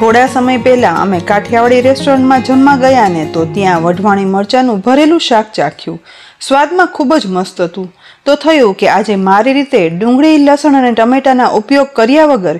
થોડા સમય પહેલાં અમે કાઠિયાવાડી રેસ્ટોરન્ટમાં જમવા ગયા ને તો ત્યાં વઢવાણી મરચાંનું ભરેલું શાક ચાખ્યું સ્વાદમાં ખૂબ જ મસ્ત હતું તો થયું કે આજે મારી રીતે ડુંગળી લસણ અને ટમેટાના ઉપયોગ કર્યા વગર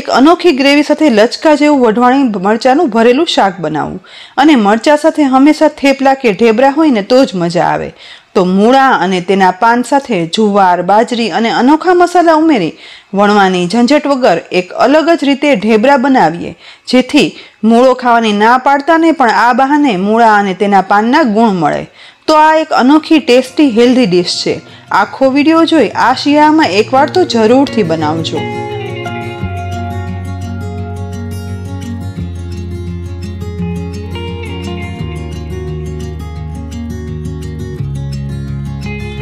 એક અનોખી ગ્રેવી સાથે લચકા જેવું વઢવાણી મરચાંનું ભરેલું શાક બનાવવું અને મરચાં સાથે હંમેશા થેપલા કે ઢેબરા હોય ને તો જ મજા આવે તો મૂળા અને તેના પાન સાથે જુવાર બાજરી અને અનોખા મસાલા ઉમેરી વણવાની ઝંઝટ વગર એક અલગ જ રીતે ઢેબરા બનાવીએ જેથી મૂળો ખાવાની ના પાડતાને પણ આ બહાને મૂળા અને તેના પાનના ગુણ મળે તો આ એક અનોખી ટેસ્ટી હેલ્ધી ડિશ છે આખો વિડીયો જોઈ આ શિયાળામાં એકવાર તો જરૂરથી બનાવજો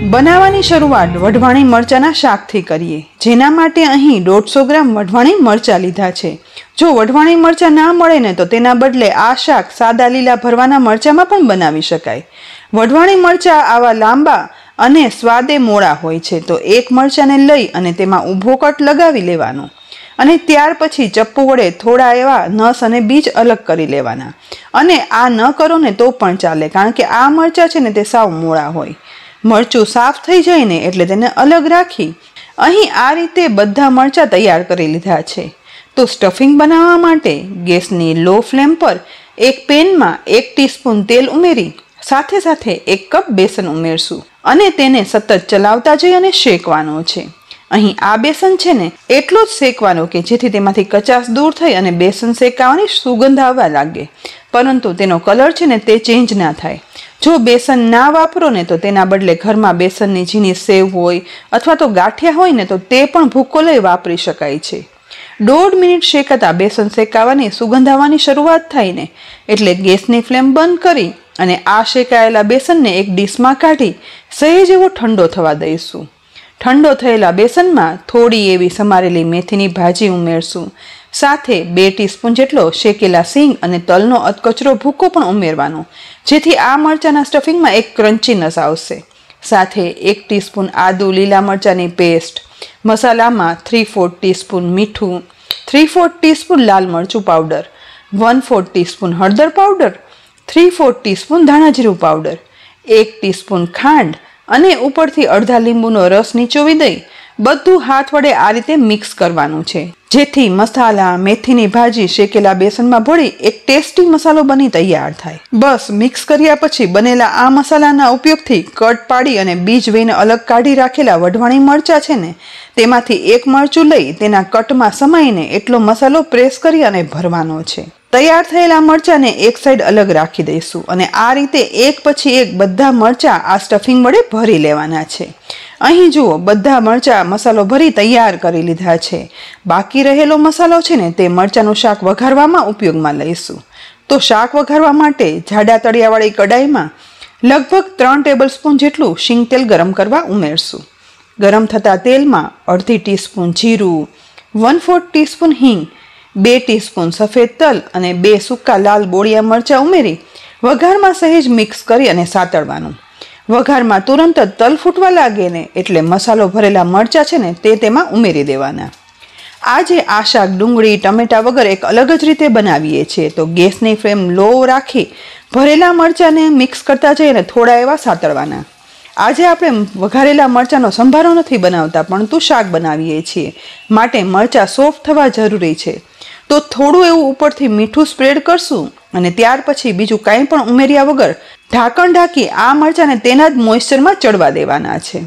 બનાવવાની શરૂઆત વઢવાણી મરચાંના શાકથી કરીએ જેના માટે અહીં દોઢસો ગ્રામ વઢવાણી મરચાં લીધા છે જો વઢવાણી મરચાં ના મળે ને તો તેના બદલે આ શાક સાદા લીલા ભરવાના મરચાંમાં પણ બનાવી શકાય વઢવાણી મરચાં આવા લાંબા અને સ્વાદે મોળા હોય છે તો એક મરચાંને લઈ અને તેમાં ઊભો કટ લગાવી લેવાનો અને ત્યાર પછી ચપ્પુ વડે થોડા એવા નસ અને બીજ અલગ કરી લેવાના અને આ ન કરો ને તો પણ ચાલે કારણ કે આ મરચાં છે ને તે સાવ મોળા હોય મરચું સાફ થઈ જાય ને એટલે તેને અલગ રાખી અહીં આ રીતે બધા મરચાં તૈયાર કરી લીધા છે તો સ્ટફિંગ બનાવવા માટે ગેસની લો ફ્લેમ પર એક પેનમાં એક ટીસ્પૂન તેલ ઉમેરી સાથે સાથે એક કપ બેસન ઉમેરશું અને તેને સતત ચલાવતા જઈ અને શેકવાનો છે અહીં આ બેસન છે ને એટલું જ શેકવાનું કે જેથી તેમાંથી કચાશ દૂર થઈ અને બેસન શેકાવાની સુગંધ આવવા લાગે પરંતુ તેનો કલર છે ને તે ચેન્જ ના થાય જો બેસન ના વાપરો ને તો તેના બદલે ઘરમાં બેસનની ઝીણી સેવ હોય અથવા તો ગાંઠિયા હોય ને તો તે પણ ભૂકો લઈ વાપરી શકાય છે દોઢ મિનિટ શેકાતા બેસન શેકાવાની સુગંધ આવવાની શરૂઆત થાય ને એટલે ગેસની ફ્લેમ બંધ કરી અને આ શેકાયેલા બેસનને એક ડીશમાં કાઢી સહેજ એવો ઠંડો થવા દઈશું ઠંડો થયેલા બેસનમાં થોડી એવી સમારેલી મેથીની ભાજી ઉમેરશું સાથે બે ટીસ્પૂન જેટલો શેકેલા સિંગ અને તલનો અધકચરો ભૂકો પણ ઉમેરવાનો જેથી આ મરચાંના સ્ટફિંગમાં એક ક્રન્ચીનેસ આવશે સાથે એક ટીસ્પૂન આદુ લીલા મરચાંની પેસ્ટ મસાલામાં થ્રી ફોર્થ ટીસ્પૂન મીઠું થ્રી ફોર્થ ટીસ્પૂન લાલ મરચું પાવડર વન ફોર્થ ટીસ્પૂન હળદર પાવડર થ્રી ફોર્થ ટીસ્પૂન ધાણાજીરું પાવડર એક ટીસ્પૂન ખાંડ અને ઉપરથી અડધા લીંબુનો રસ નીચોવી દઈ બધું હાથ વડે આ રીતે મિક્સ કરવાનું છે જેથી મસાલા મેથીની ભાજી શેકેલા બેસનમાં ભળી એક ટેસ્ટી મસાલો બની તૈયાર થાય બસ મિક્સ કર્યા પછી બનેલા આ મસાલાના ઉપયોગથી કટ પાડી અને બીજ વેને અલગ કાઢી રાખેલા વઢવાણી મરચાં છે ને તેમાંથી એક મરચું લઈ તેના કટમાં સમાઈને એટલો મસાલો પ્રેસ કરી અને ભરવાનો છે તૈયાર થયેલા મરચાંને એક સાઈડ અલગ રાખી દઈશું અને આ રીતે એક પછી એક બધા મરચાં આ સ્ટફિંગ વડે ભરી લેવાના છે અહીં જુઓ બધા મરચાં મસાલો ભરી તૈયાર કરી લીધા છે બાકી રહેલો મસાલો છે ને તે મરચાંનું શાક વઘારવામાં ઉપયોગમાં લઈશું તો શાક વઘારવા માટે જાડા તળિયાવાળી કડાઈમાં લગભગ ત્રણ ટેબલસ્પૂન જેટલું શીંગ તેલ ગરમ કરવા ઉમેરશું ગરમ થતા તેલમાં અડધી ટીસ્પૂન જીરું વન ફોર્થ ટીસ્પૂન હિંગ બે ટીસ્પૂન સફેદ તલ અને બે સૂકા લાલ બોળિયા મરચાં ઉમેરી વઘારમાં સહેજ મિક્સ કરી અને સાતળવાનું વઘારમાં તુરંત જ તલ ફૂટવા લાગે ને એટલે મસાલો ભરેલા મરચાં છે ને તે તેમાં ઉમેરી દેવાના આજે આ શાક ડુંગળી ટમેટા વગર એક અલગ જ રીતે બનાવીએ છીએ તો ગેસની ફ્લેમ લો રાખી ભરેલા મરચાંને મિક્સ કરતા જઈને થોડા એવા સાતળવાના આજે આપણે વઘારેલા મરચાંનો સંભારો નથી બનાવતા પરંતુ શાક બનાવીએ છીએ માટે મરચાં સોફ્ટ થવા જરૂરી છે તો થોડું એવું ઉપરથી મીઠું સ્પ્રેડ કરશું અને ત્યાર પછી બીજું કાંઈ પણ ઉમેર્યા વગર ઢાંકણ ઢાંકી આ મરચાંને તેના જ મોઇશ્ચરમાં ચડવા દેવાના છે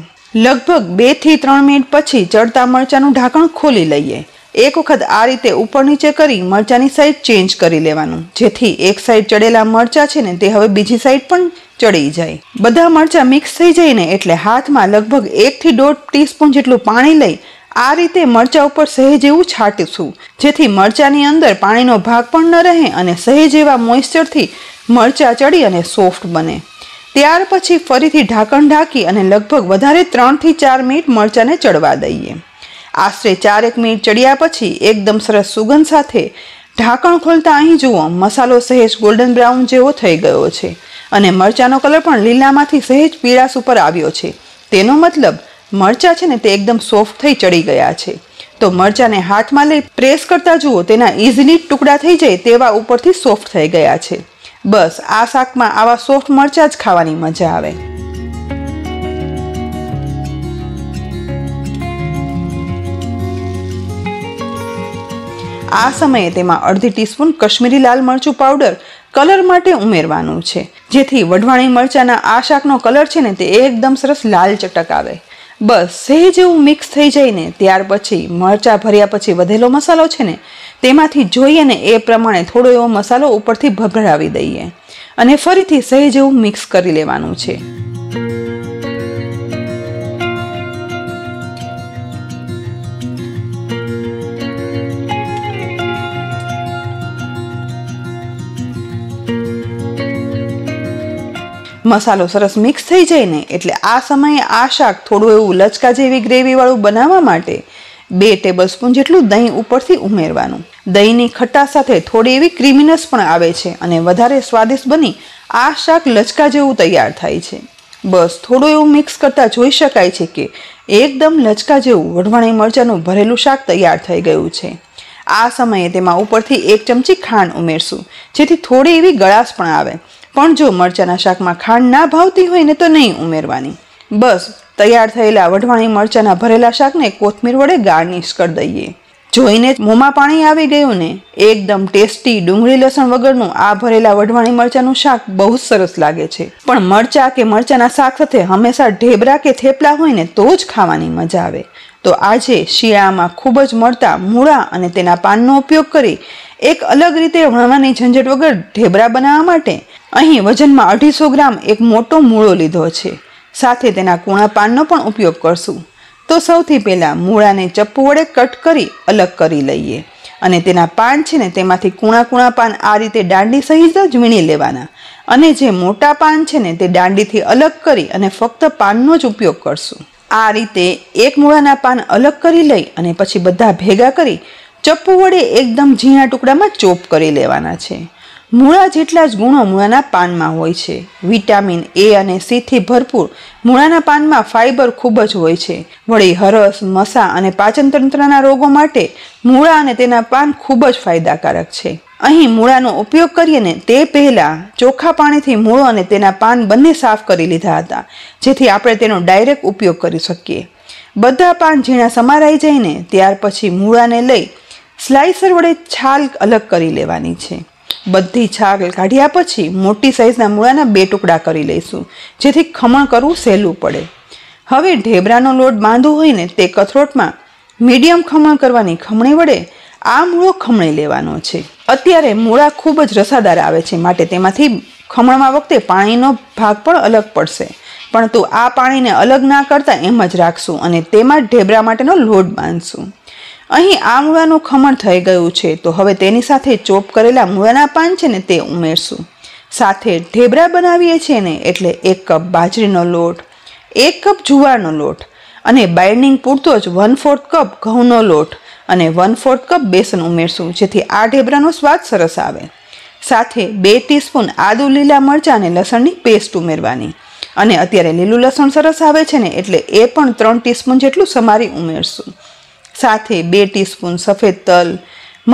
લગભગ બે થી ત્રણ મિનિટ પછી ચડતા મરચાંનું ઢાંકણ ખોલી લઈએ એક વખત આ રીતે ઉપર નીચે કરી મરચાંની સાઈડ ચેન્જ કરી લેવાનું જેથી એક સાઈડ ચડેલા મરચાં છે ને તે હવે બીજી સાઈડ પણ ચડી જાય બધા મરચાં મિક્સ થઈ જાય ને એટલે હાથમાં લગભગ એકથી દોઢ ટીસ્પૂન જેટલું પાણી લઈ આ રીતે મરચાં ઉપર સહેજ એવું છાંટીશું જેથી મરચાંની અંદર પાણીનો ભાગ પણ ન રહે અને સહેજ એવા મોઇશ્ચરથી મરચાં ચડી અને સોફ્ટ બને ત્યાર પછી ફરીથી ઢાંકણ ઢાંકી અને લગભગ વધારે ત્રણથી ચાર મિનિટ મરચાંને ચડવા દઈએ આશરે ચાર એક મિનિટ ચડ્યા પછી એકદમ સરસ સુગંધ સાથે ઢાંકણ ખોલતા અહીં જુઓ મસાલો સહેજ ગોલ્ડન બ્રાઉન જેવો થઈ ગયો છે અને મરચાંનો કલર પણ લીલામાંથી સહેજ પીળાશ ઉપર આવ્યો છે તેનો મતલબ મરચાં છે ને તે એકદમ સોફ્ટ થઈ ચડી ગયા છે તો મરચાંને હાથમાં લઈ પ્રેસ કરતા જુઓ તેના ઇઝીલી ટુકડા થઈ જાય તેવા ઉપરથી સોફ્ટ થઈ ગયા છે બસ આ શાકમાં આવા સોફ્ટ મરચાં જ ખાવાની મજા આવે આ સમયે તેમાં અડધી ટીસ્પૂન કશ્મીરી લાલ મરચું પાવડર કલર માટે ઉમેરવાનું છે જેથી વઢવાણી મરચાંના આ શાકનો કલર છે ને તે એકદમ સરસ લાલ ચટક આવે બસ સહેજ એવું મિક્સ થઈ જાય ને ત્યાર પછી મરચાં ભર્યા પછી વધેલો મસાલો છે ને તેમાંથી જોઈ અને એ પ્રમાણે થોડો એવો મસાલો ઉપરથી ભભરાવી દઈએ અને ફરીથી સહેજ એવું મિક્સ કરી લેવાનું છે મસાલો સરસ મિક્સ થઈ જાય ને એટલે આ સમયે આ શાક થોડું એવું લચકા જેવી ગ્રેવીવાળું બનાવવા માટે બે ટેબલસ્પૂન જેટલું દહીં ઉપરથી ઉમેરવાનું દહીંની ખટ્ટા સાથે થોડી એવી ક્રિમિનસ પણ આવે છે અને વધારે સ્વાદિષ્ટ બની આ શાક લચકા જેવું તૈયાર થાય છે બસ થોડું એવું મિક્સ કરતાં જોઈ શકાય છે કે એકદમ લચકા જેવું વઢવાણી મરચાંનું ભરેલું શાક તૈયાર થઈ ગયું છે આ સમયે તેમાં ઉપરથી એક ચમચી ખાંડ ઉમેરશું જેથી થોડી એવી ગળાશ પણ આવે પણ જો મરચાંના શાકમાં ખાંડ ના ભાવતી હોય ને તો નહીં ઉમેરવાની બસ તૈયાર થયેલા વઢવાણી મરચાંના ભરેલા શાકને કોથમીર વડે ગાર્નિશ કરી દઈએ જોઈને મોંમાં પાણી આવી ગયું ને એકદમ ટેસ્ટી ડુંગળી લસણ વગરનું આ ભરેલા વઢવાણી મરચાંનું શાક બહુ જ સરસ લાગે છે પણ મરચાં કે મરચાંના શાક સાથે હંમેશા ઢેબરા કે થેપલા હોય ને તો જ ખાવાની મજા આવે તો આજે શિયાળામાં ખૂબ જ મળતા મૂળા અને તેના પાનનો ઉપયોગ કરી એક અલગ રીતે વણવાની ઝંઝટ વગર ઢેબરા બનાવવા માટે અહીં વજનમાં અઢીસો ગ્રામ એક મોટો મૂળો લીધો છે સાથે તેના કૂણા પાનનો પણ ઉપયોગ કરશું તો સૌથી પહેલાં મૂળાને ચપ્પુ વડે કટ કરી અલગ કરી લઈએ અને તેના પાન છે ને તેમાંથી કુણા કૂણા પાન આ રીતે દાંડી સહિત જ વીણી લેવાના અને જે મોટા પાન છે ને તે દાંડીથી અલગ કરી અને ફક્ત પાનનો જ ઉપયોગ કરશું આ રીતે એક મૂળાના પાન અલગ કરી લઈ અને પછી બધા ભેગા કરી ચપ્પુ વડે એકદમ ઝીણા ટુકડામાં ચોપ કરી લેવાના છે મૂળા જેટલા જ ગુણો મૂળાના પાનમાં હોય છે વિટામિન એ અને સીથી ભરપૂર મૂળાના પાનમાં ફાઇબર ખૂબ જ હોય છે વળી હરસ મસા અને પાચનતંત્રના રોગો માટે મૂળા અને તેના પાન ખૂબ જ ફાયદાકારક છે અહીં મૂળાનો ઉપયોગ કરીને તે પહેલાં ચોખ્ખા પાણીથી મૂળો અને તેના પાન બંને સાફ કરી લીધા હતા જેથી આપણે તેનો ડાયરેક્ટ ઉપયોગ કરી શકીએ બધા પાન ઝીણા સમારાઈ જઈને ત્યાર પછી મૂળાને લઈ સ્લાઇસર વડે છાલ અલગ કરી લેવાની છે બધી છાગ કાઢ્યા પછી મોટી સાઇઝના મૂળાના બે ટુકડા કરી લઈશું જેથી ખમણ કરવું સહેલું પડે હવે ઢેબરાનો લોટ બાંધવો હોય ને તે કથરોટમાં મીડિયમ ખમણ કરવાની ખમણી વડે આ મૂળો ખમણી લેવાનો છે અત્યારે મૂળા ખૂબ જ રસાદાર આવે છે માટે તેમાંથી ખમણમાં વખતે પાણીનો ભાગ પણ અલગ પડશે પરંતુ આ પાણીને અલગ ના કરતાં એમ જ રાખશું અને તેમાં ઢેબરા માટેનો લોટ બાંધશું અહીં આમળાનું ખમણ થઈ ગયું છે તો હવે તેની સાથે ચોપ કરેલા મૂળાના પાન છે ને તે ઉમેરશું સાથે ઢેબરા બનાવીએ છીએ ને એટલે એક કપ બાજરીનો લોટ એક કપ જુવારનો લોટ અને બાઇન્ડિંગ પૂરતો જ વન ફોર્થ કપ ઘઉંનો લોટ અને વન ફોર્થ કપ બેસન ઉમેરશું જેથી આ ઢેબરાનો સ્વાદ સરસ આવે સાથે બે ટીસ્પૂન આદુ લીલા મરચાં અને લસણની પેસ્ટ ઉમેરવાની અને અત્યારે લીલું લસણ સરસ આવે છે ને એટલે એ પણ ત્રણ ટીસ્પૂન જેટલું સમારી ઉમેરશું સાથે બે ટીસ્પૂન સફેદ તલ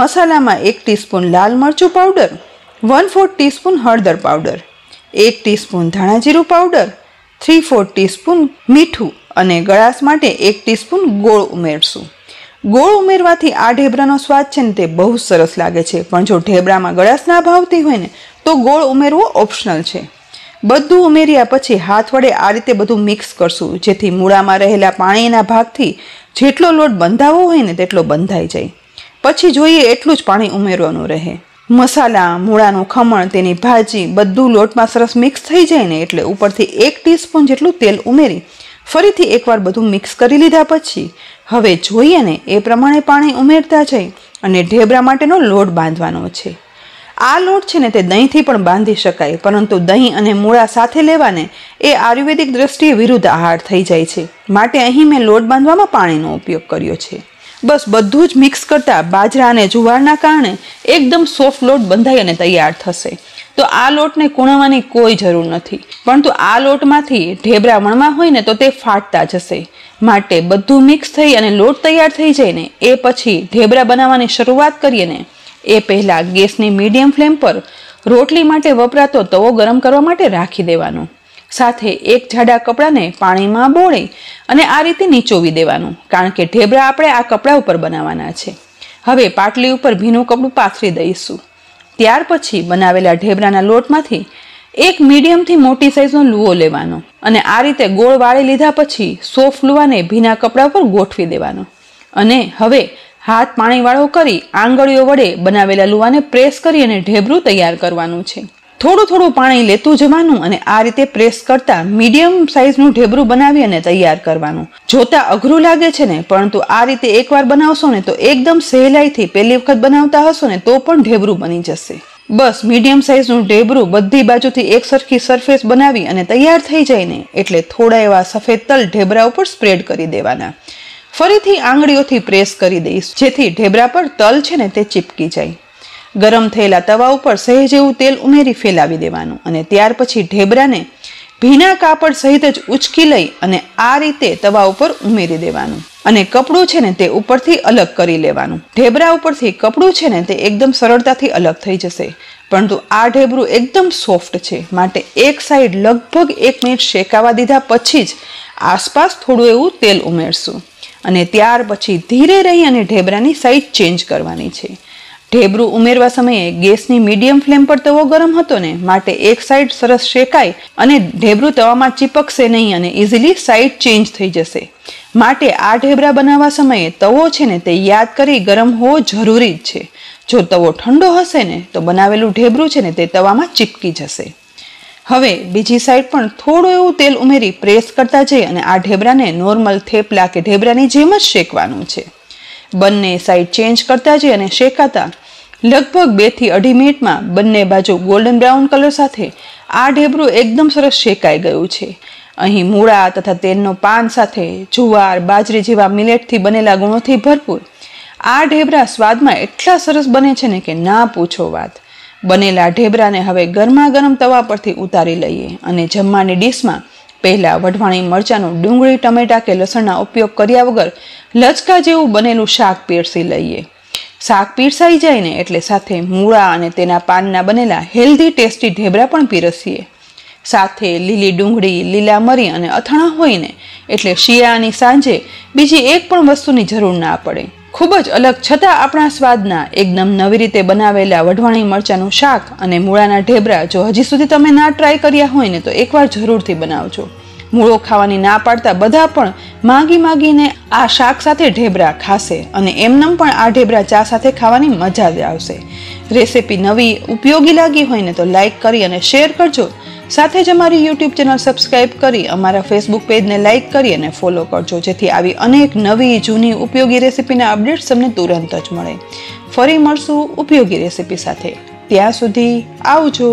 મસાલામાં એક ટીસ્પૂન લાલ મરચું પાવડર વન ફોર્થ ટીસ્પૂન હળદર પાવડર એક ટીસ્પૂન ધાણાજીરું પાવડર થ્રી ફોર્થ ટીસ્પૂન મીઠું અને ગળાસ માટે એક ટીસ્પૂન ગોળ ઉમેરશું ગોળ ઉમેરવાથી આ ઢેબરાનો સ્વાદ છે ને તે બહુ સરસ લાગે છે પણ જો ઢેબરામાં ગળાસ ના ભાવતી હોય ને તો ગોળ ઉમેરવો ઓપ્શનલ છે બધું ઉમેર્યા પછી હાથ વડે આ રીતે બધું મિક્સ કરશું જેથી મૂળામાં રહેલા પાણીના ભાગથી જેટલો લોટ બંધાવો હોય ને તેટલો બંધાઈ જાય પછી જોઈએ એટલું જ પાણી ઉમેરવાનું રહે મસાલા મૂળાનું ખમણ તેની ભાજી બધું લોટમાં સરસ મિક્સ થઈ જાય ને એટલે ઉપરથી એક ટીસ્પૂન જેટલું તેલ ઉમેરી ફરીથી એકવાર બધું મિક્સ કરી લીધા પછી હવે જોઈએ ને એ પ્રમાણે પાણી ઉમેરતા જઈ અને ઢેબરા માટેનો લોટ બાંધવાનો છે આ લોટ છે ને તે દહીંથી પણ બાંધી શકાય પરંતુ દહીં અને મૂળા સાથે લેવાને એ આયુર્વેદિક દ્રષ્ટિએ વિરુદ્ધ આહાર થઈ જાય છે માટે અહીં મેં લોટ બાંધવામાં પાણીનો ઉપયોગ કર્યો છે બસ બધું જ મિક્સ કરતાં બાજરા અને જુવારના કારણે એકદમ સોફ્ટ લોટ બંધાઈ અને તૈયાર થશે તો આ લોટને કૂણવવાની કોઈ જરૂર નથી પરંતુ આ લોટમાંથી ઢેબરા વણવા હોય ને તો તે ફાટતા જશે માટે બધું મિક્સ થઈ અને લોટ તૈયાર થઈ જાય ને એ પછી ઢેબરા બનાવવાની શરૂઆત કરીએ ને એ પહેલાં ગેસની મીડિયમ ફ્લેમ પર રોટલી માટે વપરાતો તવો ગરમ કરવા માટે રાખી દેવાનો સાથે એક જાડા કપડાને પાણીમાં બોળી અને આ રીતે નીચોવી દેવાનું કારણ કે ઢેબરા આપણે આ કપડા ઉપર બનાવવાના છે હવે પાટલી ઉપર ભીનું કપડું પાથરી દઈશું ત્યાર પછી બનાવેલા ઢેબરાના લોટમાંથી એક મીડિયમથી મોટી સાઇઝનો લુઓ લેવાનો અને આ રીતે ગોળ વાળી લીધા પછી સોફ લુવાને ભીના કપડા પર ગોઠવી દેવાનો અને હવે હાથ પાણીવાળો કરી આંગળીઓ વડે બનાવેલા લુવાને પ્રેસ કરી અને ઢેબરું તૈયાર કરવાનું છે થોડું થોડું પાણી લેતું જવાનું અને આ રીતે પ્રેસ કરતા મીડિયમ સાઇઝનું ઢેબરું બનાવી અને તૈયાર કરવાનું જોતા અઘરું લાગે છે ને પરંતુ આ રીતે એકવાર બનાવશો ને તો એકદમ સહેલાઈથી પહેલી વખત બનાવતા હશો ને તો પણ ઢેબરું બની જશે બસ મીડિયમ સાઇઝનું ઢેબરું બધી બાજુથી એક સરખી સરફેસ બનાવી અને તૈયાર થઈ જાય ને એટલે થોડા એવા સફેદ તલ ઢેબરા ઉપર સ્પ્રેડ કરી દેવાના ફરીથી આંગળીઓથી પ્રેસ કરી દઈશ જેથી ઢેબરા પર તલ છે ને તે ચીપકી જાય ગરમ થયેલા તવા ઉપર સહેજ એવું તેલ ઉમેરી ફેલાવી દેવાનું અને ત્યાર પછી ઢેબરાને ભીના કાપડ સહિત જ ઉચકી લઈ અને આ રીતે તવા ઉપર ઉમેરી દેવાનું અને કપડું છે ને તે ઉપરથી અલગ કરી લેવાનું ઢેબરા ઉપરથી કપડું છે ને તે એકદમ સરળતાથી અલગ થઈ જશે પરંતુ આ ઢેબરું એકદમ સોફ્ટ છે માટે એક સાઈડ લગભગ એક મિનિટ શેકાવા દીધા પછી જ આસપાસ થોડું એવું તેલ ઉમેરશું અને ત્યાર પછી ધીરે રહી અને ઢેબરાની સાઈડ ચેન્જ કરવાની છે ઢેબરું ઉમેરવા સમયે ગેસની મીડિયમ ફ્લેમ પર તવો ગરમ હતો ને માટે એક સાઈડ સરસ શેકાય અને ઢેબરું તવામાં ચીપકશે નહીં અને ઇઝીલી સાઈડ ચેન્જ થઈ જશે માટે આ ઢેબરા બનાવવા સમયે તવો છે ને તે યાદ કરી ગરમ હોવો જરૂરી જ છે જો તવો ઠંડો હશે ને તો બનાવેલું ઢેબરું છે ને તે તવામાં ચીપકી જશે હવે બીજી સાઈડ પણ થોડું એવું તેલ ઉમેરી પ્રેસ કરતા જઈ અને આ ઢેબરાને નોર્મલ થેપલા કે ઢેબરાની જેમ જ શેકવાનું છે બંને સાઈડ ચેન્જ કરતા જઈ અને શેકાતા લગભગ બેથી અઢી મિનિટમાં બંને બાજુ ગોલ્ડન બ્રાઉન કલર સાથે આ ઢેબરું એકદમ સરસ શેકાઈ ગયું છે અહીં મૂળા તથા તેલનો પાન સાથે જુવાર બાજરી જેવા મિલેટથી બનેલા ગુણોથી ભરપૂર આ ઢેબરા સ્વાદમાં એટલા સરસ બને છે ને કે ના પૂછો વાત બનેલા ઢેબરાને હવે ગરમા ગરમ તવા પરથી ઉતારી લઈએ અને જમવાની ડીશમાં પહેલાં વઢવાણી મરચાંનું ડુંગળી ટમેટાં કે લસણના ઉપયોગ કર્યા વગર લચકા જેવું બનેલું શાક પીરસી લઈએ શાક પીરસાઈ જાય ને એટલે સાથે મૂળા અને તેના પાનના બનેલા હેલ્ધી ટેસ્ટી ઢેબરા પણ પીરસીએ સાથે લીલી ડુંગળી લીલા મરી અને અથાણાં હોઈને એટલે શિયાળાની સાંજે બીજી એક પણ વસ્તુની જરૂર ના પડે ખૂબ જ અલગ છતાં આપણા સ્વાદના એકદમ નવી રીતે બનાવેલા વઢવાણી મરચાંનું શાક અને મૂળાના ઢેબરા જો હજી સુધી તમે ના ટ્રાય કર્યા હોય ને તો એકવાર જરૂરથી બનાવજો મૂળો ખાવાની ના પાડતા બધા પણ માગી માગીને આ શાક સાથે ઢેબરા ખાશે અને એમનેમ પણ આ ઢેબરા ચા સાથે ખાવાની મજા જ આવશે રેસિપી નવી ઉપયોગી લાગી હોય ને તો લાઇક કરી અને શેર કરજો સાથે જ અમારી યુટ્યુબ ચેનલ સબસ્ક્રાઇબ કરી અમારા ફેસબુક પેજને લાઇક કરી અને ફોલો કરજો જેથી આવી અનેક નવી જૂની ઉપયોગી રેસીપીના અપડેટ્સ તમને તુરંત જ મળે ફરી મળશું ઉપયોગી રેસિપી સાથે ત્યાં સુધી આવજો